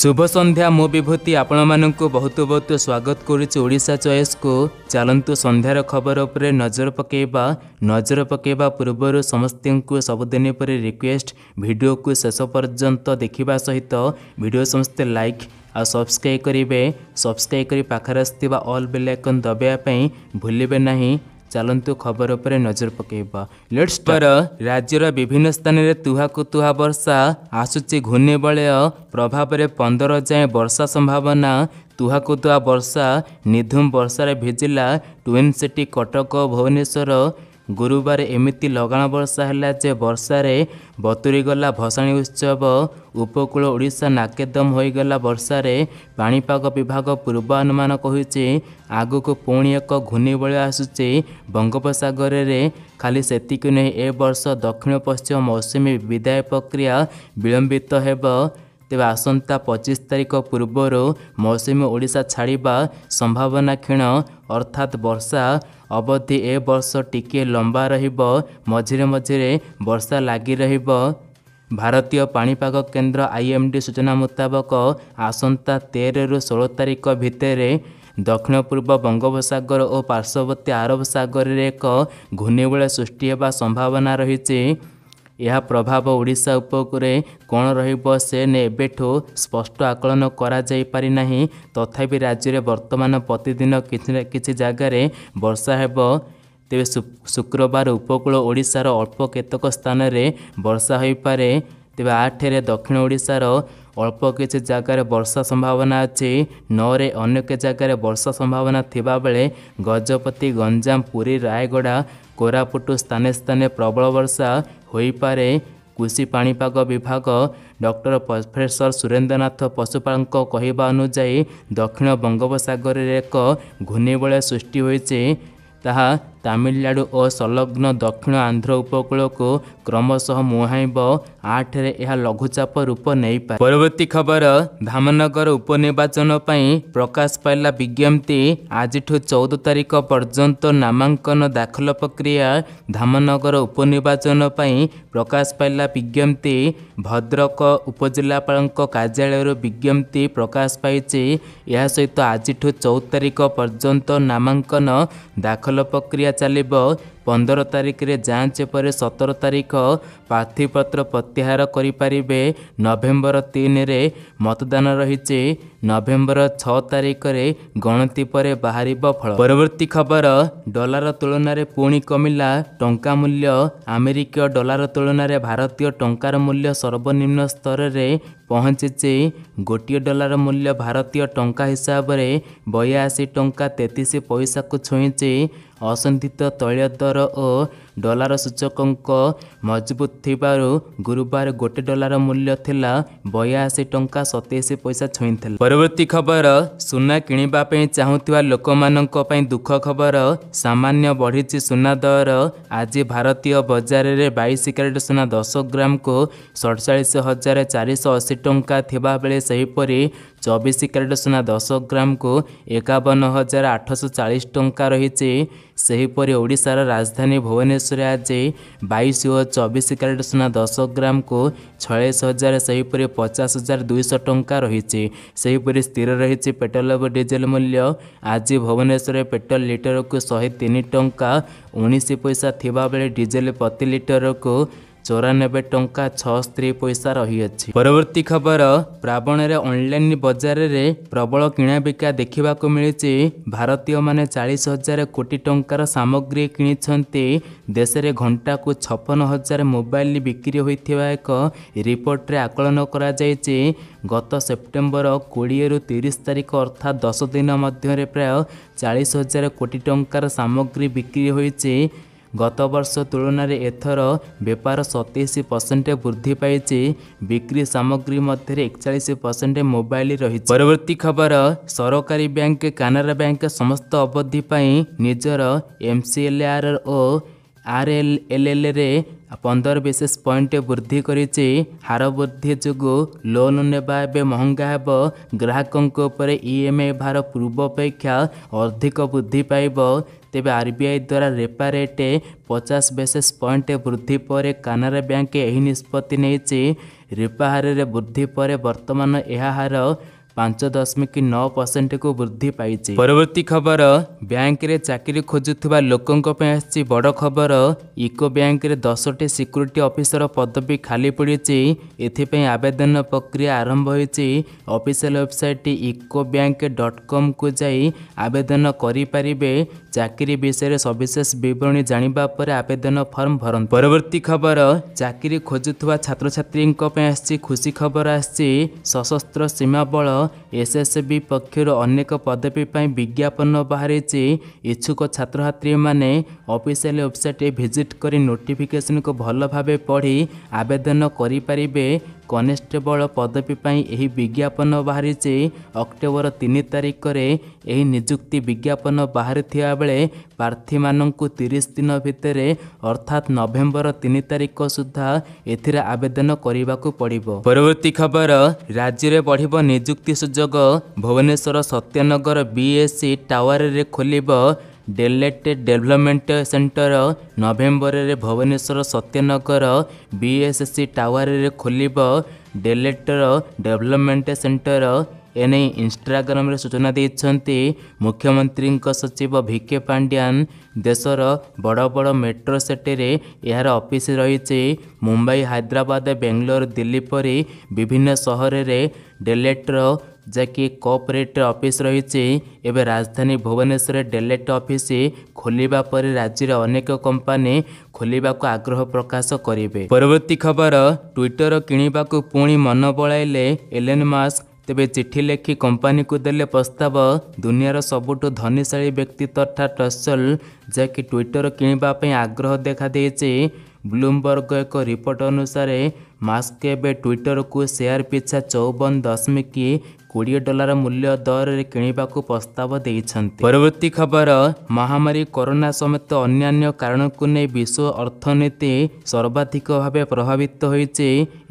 ଶୁଭ ସନ୍ଧ୍ୟା ମୁଁ ବିଭୂତି ଆପଣମାନଙ୍କୁ ବହୁତ ବହୁତ ସ୍ୱାଗତ କରୁଛି ଓଡ଼ିଶା ଚଏସ୍କୁ ଚାଲନ୍ତୁ ସନ୍ଧ୍ୟାର ଖବର ଉପରେ ନଜର ପକାଇବା ନଜର ପକାଇବା ପୂର୍ବରୁ ସମସ୍ତଙ୍କୁ ସବୁଦିନ ପରି ରିକ୍ୱେଷ୍ଟ ଭିଡ଼ିଓକୁ ଶେଷ ପର୍ଯ୍ୟନ୍ତ ଦେଖିବା ସହିତ ଭିଡ଼ିଓ ସମସ୍ତେ ଲାଇକ୍ ଆଉ ସବସ୍କ୍ରାଇବ୍ କରିବେ ସବସ୍କ୍ରାଇବ୍ କରି ପାଖରେ ଆସୁଥିବା ଅଲ୍ ବେଲ୍ ଆଇକନ୍ ଦବାଇବା ପାଇଁ ଭୁଲିବେ ନାହିଁ ଚାଲନ୍ତୁ ଖବର ଉପରେ ନଜର ପକାଇବା ଲେଟ୍ସ ରାଜ୍ୟର ବିଭିନ୍ନ ସ୍ଥାନରେ ତୁହାକୁ ତୁହା ବର୍ଷା ଆସୁଛି ଘୂର୍ଣ୍ଣିବଳୟ ପ୍ରଭାବରେ ପନ୍ଦର ଯାଏଁ ବର୍ଷା ସମ୍ଭାବନା ତୁହାକୁ ତୁହା ବର୍ଷା ନିଧୁମ୍ ବର୍ଷାରେ ଭିଜିଲା ଟ୍ୱିନ୍ ସିଟି କଟକ ଭୁବନେଶ୍ୱର ଗୁରୁବାର ଏମିତି ଲଗାଣ ବର୍ଷା ହେଲା ଯେ ବର୍ଷାରେ ବତୁରିଗଲା ଭସାଣୀ ଉତ୍ସବ ଉପକୂଳ ଓଡ଼ିଶା ନାକେଦମ ହୋଇଗଲା ବର୍ଷାରେ ପାଣିପାଗ ବିଭାଗ ପୂର୍ବାନୁମାନ କହିଛି ଆଗକୁ ପୁଣି ଏକ ଘୂର୍ଣ୍ଣିବଳୟ ଆସୁଛି ବଙ୍ଗୋପସାଗରରେ ଖାଲି ସେତିକି ନୁହେଁ ଏ ବର୍ଷ ଦକ୍ଷିଣ ପଶ୍ଚିମ ମୌସୁମୀ ବିଦାୟ ପ୍ରକ୍ରିୟା ବିଳମ୍ବିତ ହେବ ତେବେ ଆସନ୍ତା ପଚିଶ ତାରିଖ ପୂର୍ବରୁ ମୌସୁମୀ ଓଡ଼ିଶା ଛାଡ଼ିବା ସମ୍ଭାବନା କ୍ଷୀଣ ଅର୍ଥାତ୍ ବର୍ଷା ଅବଧି ଏ ବର୍ଷ ଟିକିଏ ଲମ୍ବା ରହିବ ମଝିରେ ମଝିରେ ବର୍ଷା ଲାଗି ରହିବ ଭାରତୀୟ ପାଣିପାଗ କେନ୍ଦ୍ର ଆଇଏମ୍ଡି ସୂଚନା ମୁତାବକ ଆସନ୍ତା ତେରରୁ ଷୋହଳ ତାରିଖ ଭିତରେ ଦକ୍ଷିଣ ପୂର୍ବ ବଙ୍ଗୋପସାଗର ଓ ପାର୍ଶ୍ୱବର୍ତ୍ତୀ ଆରବ ସାଗରରେ ଏକ ଘୂର୍ଣ୍ଣିବଳୟ ସୃଷ୍ଟି ହେବା ସମ୍ଭାବନା ରହିଛି ଏହା ପ୍ରଭାବ ଓଡ଼ିଶା ଉପକୂଳରେ କ'ଣ ରହିବ ସେ ନେଇ ଏବେଠୁ ସ୍ପଷ୍ଟ ଆକଳନ କରାଯାଇପାରିନାହିଁ ତଥାପି ରାଜ୍ୟରେ ବର୍ତ୍ତମାନ ପ୍ରତିଦିନ କିଛି ନା କିଛି ଜାଗାରେ ବର୍ଷା ହେବ ତେବେ ଶୁକ୍ରବାର ଉପକୂଳ ଓଡ଼ିଶାର ଅଳ୍ପ କେତେକ ସ୍ଥାନରେ ବର୍ଷା ହୋଇପାରେ ତେବେ ଆଠରେ ଦକ୍ଷିଣ ଓଡ଼ିଶାର ଅଳ୍ପ କିଛି ଜାଗାରେ ବର୍ଷା ସମ୍ଭାବନା ଅଛି ନଅରେ ଅନେକ ଜାଗାରେ ବର୍ଷା ସମ୍ଭାବନା ଥିବାବେଳେ ଗଜପତି ଗଞ୍ଜାମ ପୁରୀ ରାୟଗଡ଼ା କୋରାପୁଟ ସ୍ଥାନେ ସ୍ଥାନେ ପ୍ରବଳ ବର୍ଷା ହୋଇପାରେ କୃଷି ପାଣିପାଗ ବିଭାଗ ଡକ୍ଟର ପ୍ରଫେସର ସୁରେନ୍ଦ୍ରନାଥ ପଶୁପାଳଙ୍କ କହିବା ଅନୁଯାୟୀ ଦକ୍ଷିଣ ବଙ୍ଗୋପସାଗରରେ ଏକ ଘୂର୍ଣ୍ଣିବଳୟ ସୃଷ୍ଟି ହୋଇଛି ତାହା ତାମିଲନାଡ଼ୁ ଓ ସଂଲଗ୍ନ ଦକ୍ଷିଣ ଆନ୍ଧ୍ର ଉପକୂଳକୁ କ୍ରମଶଃ ମୁହାଁଇବ ଆଠରେ ଏହା ଲଘୁଚାପ ରୂପ ନେଇପାରେ ପରବର୍ତ୍ତୀ ଖବର ଧାମନଗର ଉପନିର୍ବାଚନ ପାଇଁ ପ୍ରକାଶ ପାଇଲା ବିଜ୍ଞପ୍ତି ଆଜିଠୁ ଚଉଦ ତାରିଖ ପର୍ଯ୍ୟନ୍ତ ନାମାଙ୍କନ ଦାଖଲ ପ୍ରକ୍ରିୟା ଧାମନଗର ଉପନିର୍ବାଚନ ପାଇଁ ପ୍ରକାଶ ପାଇଲା ବିଜ୍ଞପ୍ତି ଭଦ୍ରକ ଉପଜିଲ୍ଲାପାଳଙ୍କ କାର୍ଯ୍ୟାଳୟରୁ ବିଜ୍ଞପ୍ତି ପ୍ରକାଶ ପାଇଛି ଏହା ସହିତ ଆଜିଠୁ ଚଉଦ ତାରିଖ ପର୍ଯ୍ୟନ୍ତ ନାମାଙ୍କନ ଦାଖଲ ପ୍ରକ୍ରିୟା ଚାଲିବ ପନ୍ଦର ତାରିଖରେ ଯାଞ୍ଚ ପରେ ସତର ତାରିଖ ପ୍ରାର୍ଥୀପତ୍ର ପ୍ରତ୍ୟାହାର କରିପାରିବେ ନଭେମ୍ବର ତିନିରେ ମତଦାନ ରହିଛି ନଭେମ୍ବର ଛଅ ତାରିଖରେ ଗଣତି ପରେ ବାହାରିବ ଫଳ ପରବର୍ତ୍ତୀ ଖବର ଡଲାର ତୁଳନାରେ ପୁଣି କମିଲା ଟଙ୍କା ମୂଲ୍ୟ ଆମେରିକୀୟ ଡଲାର ତୁଳନାରେ ଭାରତୀୟ ଟଙ୍କାର ମୂଲ୍ୟ ସର୍ବନିମ୍ନ ସ୍ତରରେ ପହଞ୍ଚିଛି ଗୋଟିଏ ଡଲାର ମୂଲ୍ୟ ଭାରତୀୟ ଟଙ୍କା ହିସାବରେ ବୟାଅଶୀ ଟଙ୍କା ତେତିଶ ପଇସାକୁ ଛୁଇଁଛି ଅସନ୍ଧିତ ତୈଳ ଦର ও ଡଲାର ସୂଚକଙ୍କ ମଜବୁତ ଥିବାରୁ ଗୁରୁବାର ଗୋଟିଏ ଡଲାର ମୂଲ୍ୟ ଥିଲା ବୟାଅଶୀ ଟଙ୍କା ସତେଇଶ ପଇସା ଛୁଇଁଥିଲା ପରବର୍ତ୍ତୀ ଖବର ସୁନା କିଣିବା ପାଇଁ ଚାହୁଁଥିବା ଲୋକମାନଙ୍କ ପାଇଁ ଦୁଃଖ ଖବର ସାମାନ୍ୟ ବଢ଼ିଛି ସୁନା ଦର ଆଜି ଭାରତୀୟ ବଜାରରେ ବାଇଶ କ୍ୟାରେଟ୍ ସୁନା ଦଶ ଗ୍ରାମକୁ ସଡ଼ଚାଳିଶ ହଜାର ଚାରିଶହ ଅଶୀ ଟଙ୍କା ଥିବାବେଳେ ସେହିପରି ଚବିଶ କ୍ୟାରେଟ୍ ସୁନା ଦଶ ଗ୍ରାମକୁ ଏକାବନ ହଜାର ଆଠଶହ ଚାଳିଶ ଟଙ୍କା ରହିଛି ସେହିପରି ଓଡ଼ିଶାର ରାଜଧାନୀ ଭୁବନେଶ୍ୱର ରେ ଆଜି ବାଇଶ ଓ ଚବିଶ କ୍ୟାରେଟ୍ ସୁନା ଦଶ ଗ୍ରାମକୁ ଛୟାଳିଶ ହଜାର ସେହିପରି ପଚାଶ ହଜାର ଦୁଇଶହ ଟଙ୍କା ରହିଛି ସେହିପରି ସ୍ଥିର ରହିଛି ପେଟ୍ରୋଲ ଓ ଡିଜେଲ ମୂଲ୍ୟ ଆଜି ଭୁବନେଶ୍ୱରରେ ପେଟ୍ରୋଲ ଲିଟରକୁ ଶହେ ତିନି ଟଙ୍କା ଉଣେଇଶ ପଇସା ଥିବାବେଳେ ଡିଜେଲ ପ୍ରତି ଲିଟରକୁ ଚଉରାନବେ ଟଙ୍କା ଛଅସ୍ତରୀ ପଇସା ରହିଅଛି ପରବର୍ତ୍ତୀ ଖବର ପ୍ରାବଣରେ ଅନଲାଇନ୍ ବଜାରରେ ପ୍ରବଳ କିଣାବିକା ଦେଖିବାକୁ ମିଳିଛି ଭାରତୀୟମାନେ ଚାଳିଶ ହଜାର କୋଟି ଟଙ୍କାର ସାମଗ୍ରୀ କିଣିଛନ୍ତି ଦେଶରେ ଘଣ୍ଟାକୁ ଛପନ ହଜାର ମୋବାଇଲ ବିକ୍ରି ହୋଇଥିବା ଏକ ରିପୋର୍ଟରେ ଆକଳନ କରାଯାଇଛି ଗତ ସେପ୍ଟେମ୍ବର କୋଡ଼ିଏରୁ ତିରିଶ ତାରିଖ ଅର୍ଥାତ୍ ଦଶ ଦିନ ମଧ୍ୟରେ ପ୍ରାୟ ଚାଳିଶ ହଜାର କୋଟି ଟଙ୍କାର ସାମଗ୍ରୀ ବିକ୍ରି ହୋଇଛି ଗତ ବର୍ଷ ତୁଳନାରେ ଏଥର ବେପାର ସତେଇଶ ପରସେଣ୍ଟ ବୃଦ୍ଧି ପାଇଛି ବିକ୍ରି ସାମଗ୍ରୀ ମଧ୍ୟରେ ଏକଚାଳିଶ ପରସେଣ୍ଟ ମୋବାଇଲ ରହିଛି ପରବର୍ତ୍ତୀ ଖବର ସରକାରୀ ବ୍ୟାଙ୍କ କାନାରା ବ୍ୟାଙ୍କ ସମସ୍ତ ଅବଧି ପାଇଁ ନିଜର ଏମ୍ସିଏଲ୍ଆର୍ ଓ ଆର୍ଏଲ୍ଏଲ୍ଏଲ୍ରେ ପନ୍ଦର ବିଶେଷ ପଏଣ୍ଟ ବୃଦ୍ଧି କରିଛି ହାର ବୃଦ୍ଧି ଯୋଗୁଁ ଲୋନ୍ ନେବା ଏବେ ମହଙ୍ଗା ହେବ ଗ୍ରାହକଙ୍କ ଉପରେ ଇଏମ୍ଆଇ ଭାର ପୂର୍ବ ଅପେକ୍ଷା ଅଧିକ ବୃଦ୍ଧି ପାଇବ ତେବେ ଆର୍ ବି ଆଇ ଦ୍ୱାରା ରେପା ରେଟ୍ ପଚାଶ ବେସିସ୍ ପଏଣ୍ଟ ବୃଦ୍ଧି ପରେ କାନାରା ବ୍ୟାଙ୍କ ଏହି ନିଷ୍ପତ୍ତି ନେଇଛି ରେପା ହାରରେ ବୃଦ୍ଧି ପରେ ବର୍ତ୍ତମାନ ଏହା ହାର ପାଞ୍ଚ ଦଶମିକ ନଅ ପରସେଣ୍ଟକୁ ବୃଦ୍ଧି ପାଇଛି ପରବର୍ତ୍ତୀ ଖବର ବ୍ୟାଙ୍କରେ ଚାକିରି ଖୋଜୁଥିବା ଲୋକଙ୍କ ପାଇଁ ଆସିଛି ବଡ଼ ଖବର ଇକୋ ବ୍ୟାଙ୍କରେ ଦଶଟି ସିକ୍ୟୁରିଟି ଅଫିସର ପଦବୀ ଖାଲି ପଡ଼ିଛି ଏଥିପାଇଁ ଆବେଦନ ପ୍ରକ୍ରିୟା ଆରମ୍ଭ ହୋଇଛି ଅଫିସିଆଲ ୱେବସାଇଟ ଇକୋ ବ୍ୟାଙ୍କ ଡଟ୍ କମ୍କୁ ଯାଇ ଆବେଦନ କରିପାରିବେ ଚାକିରି ବିଷୟରେ ସବିଶେଷ ବିବରଣୀ ଜାଣିବା ପରେ ଆବେଦନ ଫର୍ମ ଭରନ୍ତୁ ପରବର୍ତ୍ତୀ ଖବର ଚାକିରି ଖୋଜୁଥିବା ଛାତ୍ରଛାତ୍ରୀଙ୍କ ପାଇଁ ଆସିଛି ଖୁସି ଖବର ଆସିଛି ସଶସ୍ତ୍ର ସୀମା ବଳ ଏସ୍ଏସ୍ବି ପକ୍ଷରୁ ଅନେକ ପଦବୀ ପାଇଁ ବିଜ୍ଞାପନ ବାହାରିଛି ଇଚ୍ଛୁକ ଛାତ୍ରଛାତ୍ରୀମାନେ ଅଫିସିଆଲ ୱେବସାଇଟ୍ ଭିଜିଟ୍ କରି ନୋଟିଫିକେସନ୍କୁ ଭଲ ଭାବେ ପଢ଼ି ଆବେଦନ କରିପାରିବେ କନେଷ୍ଟେବଳ ପଦବୀ ପାଇଁ ଏହି ବିଜ୍ଞାପନ ବାହାରିଛି ଅକ୍ଟୋବର ତିନି ତାରିଖରେ ଏହି ନିଯୁକ୍ତି ବିଜ୍ଞାପନ ବାହାରିଥିବା ବେଳେ ପ୍ରାର୍ଥୀମାନଙ୍କୁ ତିରିଶ ଦିନ ଭିତରେ ଅର୍ଥାତ୍ ନଭେମ୍ବର ତିନି ତାରିଖ ସୁଦ୍ଧା ଏଥିରେ ଆବେଦନ କରିବାକୁ ପଡ଼ିବ ପରବର୍ତ୍ତୀ ଖବର ରାଜ୍ୟରେ ବଢ଼ିବ ନିଯୁକ୍ତି ସୁଯୋଗ ଭୁବନେଶ୍ୱର ସତ୍ୟନଗର ବିଏସ୍ସି ଟାୱାରରେ e ଖୋଲିବ ଡେଲେଟ ଡେଭଲପମେଣ୍ଟ ସେଣ୍ଟର ନଭେମ୍ବରରେ ଭୁବନେଶ୍ୱର ସତ୍ୟନଗର ବିଏସ୍ଏସ୍ସି ଟାୱାରରେ ଖୋଲିବ ଡେଲେଟର ଡେଭଲପମେଣ୍ଟ ସେଣ୍ଟର ଏନେ ଇନଷ୍ଟାଗ୍ରାମରେ ସୂଚନା ଦେଇଛନ୍ତି ମୁଖ୍ୟମନ୍ତ୍ରୀଙ୍କ ସଚିବ ଭିକେ ପାଣ୍ଡିଆନ୍ ଦେଶର ବଡ଼ ବଡ଼ ମେଟ୍ରୋ ସିଟିରେ ଏହାର ଅଫିସ୍ ରହିଛି ମୁମ୍ବାଇ ହାଇଦ୍ରାବାଦ ବେଙ୍ଗଲୋର ଦିଲ୍ଲୀ ପରି ବିଭିନ୍ନ ସହରରେ ଡେଲେଟ୍ର ଯାହାକି କୋପରେଟ ଅଫିସ୍ ରହିଛି ଏବେ ରାଜଧାନୀ ଭୁବନେଶ୍ୱରରେ ଡେଲେଟ୍ ଅଫିସ୍ ଖୋଲିବା ପରେ ରାଜ୍ୟରେ ଅନେକ କମ୍ପାନୀ ଖୋଲିବାକୁ ଆଗ୍ରହ ପ୍ରକାଶ କରିବେ ପରବର୍ତ୍ତୀ ଖବର ଟ୍ୱିଟର କିଣିବାକୁ ପୁଣି ମନ ବଳାଇଲେ ଏଲେନ୍ ମାସ୍କ ତେବେ ଚିଠି ଲେଖି କମ୍ପାନୀକୁ ଦେଲେ ପ୍ରସ୍ତାବ ଦୁନିଆର ସବୁଠୁ ଧନୀଶାଳୀ ବ୍ୟକ୍ତି ତଥା ଟସଲ ଯାହାକି ଟ୍ୱିଟର କିଣିବା ପାଇଁ ଆଗ୍ରହ ଦେଖାଦେଇଛି ବ୍ଲୁମବର୍ଗ ଏକ ରିପୋର୍ଟ ଅନୁସାରେ ମାସ୍କ ଏବେ ଟ୍ୱିଟରକୁ ସେୟାର ପିଛା ଚଉବନ ଦଶମିକ କୋଡ଼ିଏ ଡଲାର ମୂଲ୍ୟ ଦରରେ କିଣିବାକୁ ପ୍ରସ୍ତାବ ଦେଇଛନ୍ତି ପରବର୍ତ୍ତୀ ଖବର ମହାମାରୀ କରୋନା ସମେତ ଅନ୍ୟାନ୍ୟ କାରଣକୁ ନେଇ ବିଶ୍ୱ ଅର୍ଥନୀତି ସର୍ବାଧିକ ଭାବେ ପ୍ରଭାବିତ ହୋଇଛି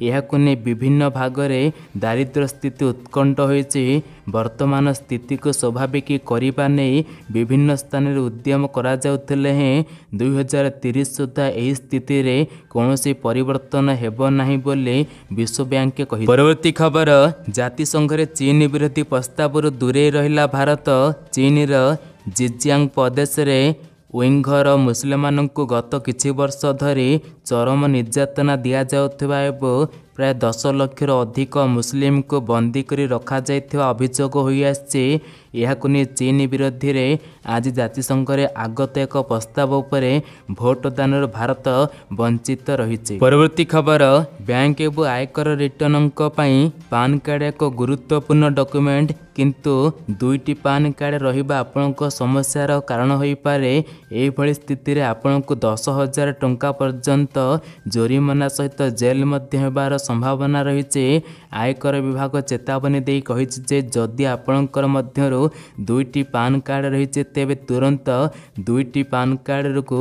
ଏହାକୁ ନେଇ ବିଭିନ୍ନ ଭାଗରେ ଦାରିଦ୍ର୍ୟ ସ୍ଥିତି ଉତ୍କଣ୍ଠ ହୋଇଛି ବର୍ତ୍ତମାନ ସ୍ଥିତିକୁ ସ୍ୱାଭାବିକ କରିବା ନେଇ ବିଭିନ୍ନ ସ୍ଥାନରେ ଉଦ୍ୟମ କରାଯାଉଥିଲେ ହେଁ ଦୁଇହଜାର ତିରିଶ ସୁଦ୍ଧା ଏହି ସ୍ଥିତିରେ କୌଣସି ପରିବର୍ତ୍ତନ ହେବ ନାହିଁ ବୋଲି ବିଶ୍ୱ ବ୍ୟାଙ୍କ କହି ପରବର୍ତ୍ତୀ ଖବର ଜାତିସଂଘରେ ଚୀନ ବିରୋଧୀ ପ୍ରସ୍ତାବରୁ ଦୂରେଇ ରହିଲା ଭାରତ ଚୀନର ଜିଜିଆଙ୍ଗ ପ୍ରଦେଶରେ ୱିଙ୍ଗର ମୁସଲିମମାନଙ୍କୁ ଗତ କିଛି ବର୍ଷ ଧରି ଚରମ ନିର୍ଯାତନା ଦିଆଯାଉଥିବା ଏବଂ ପ୍ରାୟ ଦଶ ଲକ୍ଷରୁ ଅଧିକ ମୁସଲିମ୍କୁ ବନ୍ଦୀ କରି ରଖାଯାଇଥିବା ଅଭିଯୋଗ ହୋଇଆସିଛି ଏହାକୁ ନେଇ ଚୀନ୍ ବିରୋଧରେ ଆଜି ଜାତିସଂଘରେ ଆଗତ ଏକ ପ୍ରସ୍ତାବ ଉପରେ ଭୋଟ ଦାନରୁ ଭାରତ ବଞ୍ଚିତ ରହିଛି ପରବର୍ତ୍ତୀ ଖବର ବ୍ୟାଙ୍କ ଏବଂ ଆୟକର ରିଟର୍ଣ୍ଣଙ୍କ ପାଇଁ ପାନ୍ କାର୍ଡ଼ ଏକ ଗୁରୁତ୍ୱପୂର୍ଣ୍ଣ ଡକ୍ୟୁମେଣ୍ଟ କିନ୍ତୁ ଦୁଇଟି ପାନ୍ କାର୍ଡ଼ ରହିବା ଆପଣଙ୍କ ସମସ୍ୟାର କାରଣ ହୋଇପାରେ ଏହିଭଳି ସ୍ଥିତିରେ ଆପଣଙ୍କୁ ଦଶ ହଜାର ଟଙ୍କା ପର୍ଯ୍ୟନ୍ତ ଜୋରିମାନା ସହିତ ଜେଲ୍ ମଧ୍ୟ ହେବାର ସମ୍ଭାବନା ରହିଛି ଆୟକର ବିଭାଗ ଚେତାବନୀ ଦେଇ କହିଛି ଯେ ଯଦି ଆପଣଙ୍କର ମଧ୍ୟରୁ ଦୁଇଟି ପାନ୍ କାର୍ଡ଼ ରହିଛି ତେବେ ତୁରନ୍ତ ଦୁଇଟି ପାନ୍ କାର୍ଡ଼କୁ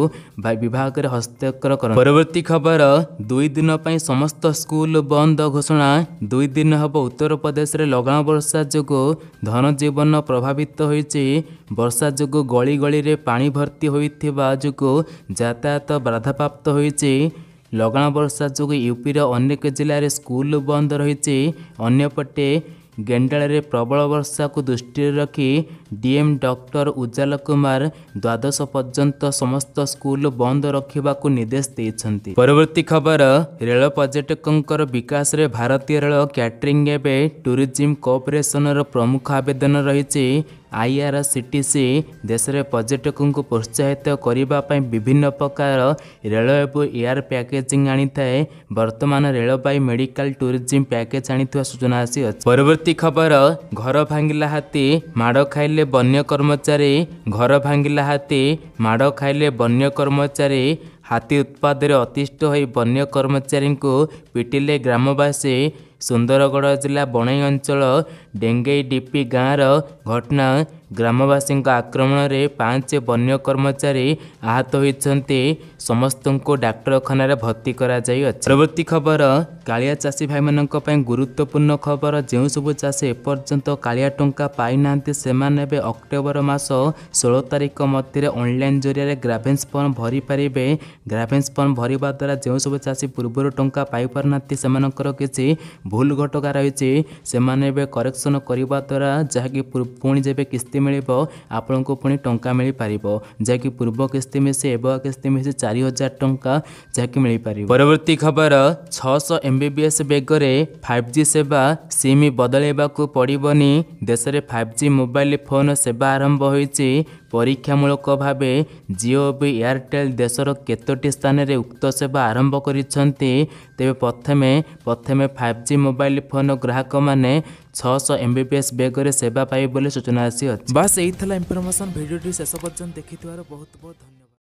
ବିଭାଗରେ ହସ୍ତାକ୍ଷର କରନ୍ତୁ ପରବର୍ତ୍ତୀ ଖବର ଦୁଇ ଦିନ ପାଇଁ ସମସ୍ତ ସ୍କୁଲ ବନ୍ଦ ଘୋଷଣା ଦୁଇ ଦିନ ହେବ ଉତ୍ତରପ୍ରଦେଶରେ ଲଗାଣ ବର୍ଷା ଯୋଗୁଁ ଧନଜୀବନ ପ୍ରଭାବିତ ହୋଇଛି ବର୍ଷା ଯୋଗୁଁ ଗଳିଗଳିରେ ପାଣି ଭର୍ତ୍ତି ହୋଇଥିବା ଯୋଗୁଁ ଯାତାୟାତ ବାଧାପ୍ରାପ୍ତ ହୋଇଛି ଲଗାଣ ବର୍ଷା ଯୋଗୁଁ ୟୁପିର ଅନେକ ଜିଲ୍ଲାରେ ସ୍କୁଲ ବନ୍ଦ ରହିଛି ଅନ୍ୟପଟେ ଗେଣ୍ଡାଳରେ ପ୍ରବଳ ବର୍ଷାକୁ ଦୃଷ୍ଟିରେ ରଖି ଡିଏମ୍ ଡକ୍ଟର ଉଜ୍ଜଲା କୁମାର ଦ୍ୱାଦଶ ପର୍ଯ୍ୟନ୍ତ ସମସ୍ତ ସ୍କୁଲ ବନ୍ଦ ରଖିବାକୁ ନିର୍ଦ୍ଦେଶ ଦେଇଛନ୍ତି ପରବର୍ତ୍ତୀ ଖବର ରେଳ ପର୍ଯ୍ୟଟକଙ୍କର ବିକାଶରେ ଭାରତୀୟ ରେଳ କ୍ୟାଟରିଂ ଏବେ ଟୁରିଜିମ୍ କର୍ପୋରେସନର ପ୍ରମୁଖ ଆବେଦନ ରହିଛି ଆଇଆର୍ସିଟିସି ଦେଶରେ ପର୍ଯ୍ୟଟକଙ୍କୁ ପ୍ରୋତ୍ସାହିତ କରିବା ପାଇଁ ବିଭିନ୍ନ ପ୍ରକାର ରେଳ ଏବଂ ଏୟାର ପ୍ୟାକେଜିଂ ଆଣିଥାଏ ବର୍ତ୍ତମାନ ରେଳବାଇ ମେଡିକାଲ ଟୁରିଜିମ୍ ପ୍ୟାକେଜ ଆଣିଥିବା ସୂଚନା ଆସିଅଛି ପରବର୍ତ୍ତୀ ଖବର ଘର ଭାଙ୍ଗିଲା ହାତୀ ମାଡ଼ ଖାଇଲେ ଖାଇଲେ ବନ୍ୟ କର୍ମଚାରୀ ଘର ଭାଙ୍ଗିଲା ହାତୀ ମାଡ଼ ଖାଇଲେ ବନ୍ୟ କର୍ମଚାରୀ ହାତୀ ଉତ୍ପାଦରେ ଅତିଷ୍ଠ ହୋଇ ବନ୍ୟ କର୍ମଚାରୀଙ୍କୁ ପିଟିଲେ ଗ୍ରାମବାସୀ ସୁନ୍ଦରଗଡ଼ ଜିଲ୍ଲା ବଣେଇ ଅଞ୍ଚଳ ଡେଙ୍ଗେଇ ଡିପି ଗାଁର ଘଟଣା ଗ୍ରାମବାସୀଙ୍କ ଆକ୍ରମଣରେ ପାଞ୍ଚ ବନ୍ୟ କର୍ମଚାରୀ ଆହତ ହୋଇଛନ୍ତି ସମସ୍ତଙ୍କୁ ଡାକ୍ତରଖାନାରେ ଭର୍ତ୍ତି କରାଯାଇଅଛି ପରବର୍ତ୍ତୀ ଖବର କାଳିଆ ଚାଷୀ ଭାଇମାନଙ୍କ ପାଇଁ ଗୁରୁତ୍ୱପୂର୍ଣ୍ଣ ଖବର ଯେଉଁ ସବୁ ଚାଷୀ ଏପର୍ଯ୍ୟନ୍ତ କାଳିଆ ଟଙ୍କା ପାଇନାହାନ୍ତି ସେମାନେ ଏବେ ଅକ୍ଟୋବର ମାସ ଷୋହଳ ତାରିଖ ମଧ୍ୟରେ ଅନଲାଇନ୍ ଜରିଆରେ ଗ୍ରାଭେନ୍ସ ଫର୍ମ ଭରିପାରିବେ ଗ୍ରାଭେନ୍ସ ଫର୍ମ ଭରିବା ଦ୍ୱାରା ଯେଉଁ ସବୁ ଚାଷୀ ପୂର୍ବରୁ ଟଙ୍କା ପାଇପାରୁନାହାନ୍ତି ସେମାନଙ୍କର କିଛି ଭୁଲ ଘଟକା ରହିଛି ସେମାନେ ଏବେ କରେକ୍ସନ୍ ଶାସନ କରିବା ଦ୍ୱାରା ଯାହାକି ପୁଣି ଯେବେ କିସ୍ତି ମିଳିବ ଆପଣଙ୍କୁ ପୁଣି ଟଙ୍କା ମିଳିପାରିବ ଯାହାକି ପୂର୍ବ କିସ୍ତି ମିଶି ଏବ କିସ୍ତି ମିଶି ଚାରି ହଜାର ଟଙ୍କା ଯାହାକି ମିଳିପାରିବ ପରବର୍ତ୍ତୀ ଖବର ଛଅଶହ ଏମ୍ ବି ବି ଏସ୍ ବେଗରେ ଫାଇଭ୍ ଜି ସେବା ସିମ୍ ବଦଳାଇବାକୁ ପଡ଼ିବନି ଦେଶରେ ଫାଇଭ୍ ଜି ମୋବାଇଲ ଫୋନ୍ ସେବା ଆରମ୍ଭ ହୋଇଛି ପରୀକ୍ଷାମୂଳକ ଭାବେ ଜିଓ ବି ଏୟାରଟେଲ୍ ଦେଶର କେତୋଟି ସ୍ଥାନରେ ଉକ୍ତ ସେବା ଆରମ୍ଭ କରିଛନ୍ତି ତେବେ ପ୍ରଥମେ ପ୍ରଥମେ ଫାଇଭ୍ ଜି ମୋବାଇଲ୍ ଫୋନ୍ ଗ୍ରାହକମାନେ ଛଅଶହ ଏମ୍ବିବିଏସ୍ ବେଗରେ ସେବା ପାଇବେ ବୋଲି ସୂଚନା ଆସିଅଛି ବାସ୍ ଏଇ ଥିଲା ଇନଫର୍ମେସନ୍ ଭିଡ଼ିଓଟି ଶେଷ ପର୍ଯ୍ୟନ୍ତ ଦେଖିଥିବାରୁ ବହୁତ ବହୁତ ଧନ୍ୟବାଦ